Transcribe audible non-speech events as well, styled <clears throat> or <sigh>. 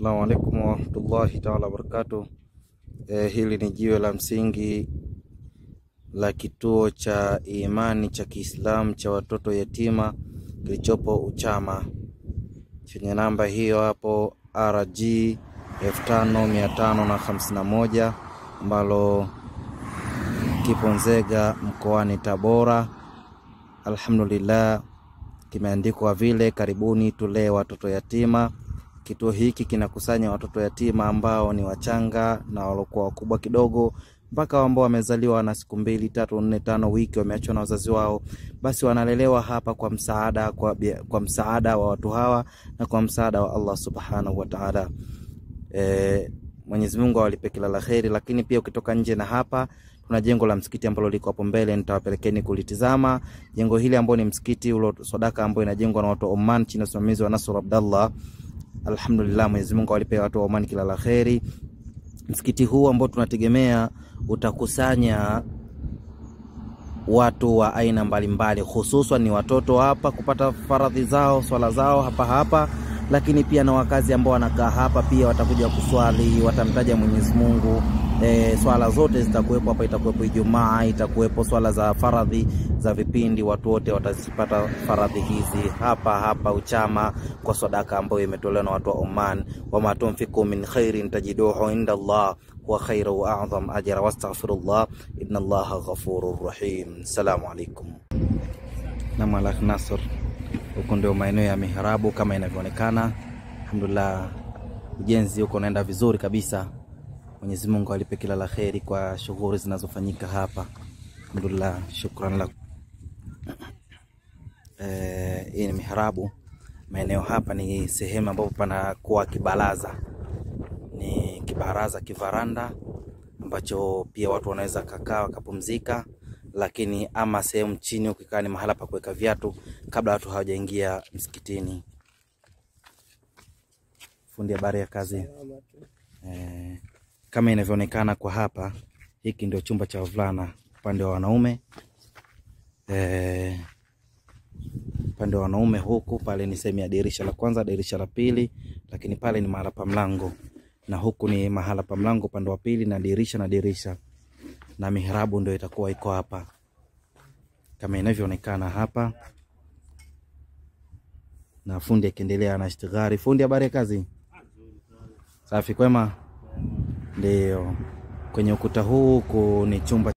alaykum wa warahmatullahi taala barakatuh. Eh, hili ni jiwe la msingi la kituo cha imani cha Kiislamu cha watoto yatima kilichopo Uchama chenye namba hiyo hapo RG 5551 ambalo kipo Nzega mkoani Tabora. Alhamdulillah, kimeandikwa vile karibuni tulee watoto yatima. Kituo hiki kinakusanya watoto yatima ambao ni wachanga na walokuwa wakubwa kidogo mpaka ambao wamezaliwa na siku mbili tatu nne tano wiki wameachwa na wazazi wao, basi wanalelewa hapa kwa msaada, kwa, kwa msaada wa watu hawa na kwa msaada wa Allah subhanahu wa taala. E, Mwenyezi Mungu awalipe kila la kheri. Lakini pia ukitoka nje na hapa kuna jengo la msikiti ambalo liko hapo mbele, nitawapelekeni kulitizama jengo hili ambao ni msikiti ulo sadaka ambao inajengwa na watu wa Oman chini ya usimamizi wa Nasr Abdallah. Alhamdulillah, Mwenyezi Mungu awalipe watu wa Oman kila la kheri. Msikiti huu ambao tunategemea utakusanya watu wa aina mbalimbali, hususan ni watoto hapa kupata faradhi zao, swala zao hapa hapa lakini pia na wakazi ambao wanakaa hapa pia watakuja kuswali, watamtaja Mwenyezi Mungu. E, swala zote zitakuwepo hapa, itakuwepo Ijumaa, itakuwepo swala za faradhi za vipindi, watu wote watazipata faradhi hizi hapa hapa Uchama kwa sadaka ambayo imetolewa na watu wa Oman. Wama tunfiku min khairin tajiduhu inda Allah huwa khairu wa a'zam ajra wastaghfirullah inna Allah ghafurur rahim. Assalamu alaikum. Namalak Nasr. Huku ndio maeneo ya miharabu kama inavyoonekana. Alhamdulillah, ujenzi huko unaenda vizuri kabisa. Mwenyezi Mungu alipe kila la kheri kwa shughuli zinazofanyika hapa. Alhamdulillah, shukran la <clears throat> eh, hii ni miharabu. Maeneo hapa ni sehemu ambapo panakuwa kibaraza, ni kibaraza kivaranda ambacho pia watu wanaweza kakaa wakapumzika lakini ama sehemu chini ukikaa ni mahala pa kuweka viatu kabla watu hawajaingia msikitini. Fundi, habari ya kazi? E, kama inavyoonekana kwa hapa, hiki ndio chumba cha wavulana upande wa wanaume e, upande wa wanaume huku, pale ni sehemu ya dirisha la kwanza, dirisha la pili, lakini pale ni mahala pa mlango, na huku ni mahala pa mlango upande wa pili, na dirisha na dirisha na mihrabu ndio itakuwa iko hapa kama inavyoonekana hapa, na fundi akiendelea na istighari Fundi, habari ya kazi? Safi, kwema. Ndio, kwenye ukuta huu ni chumba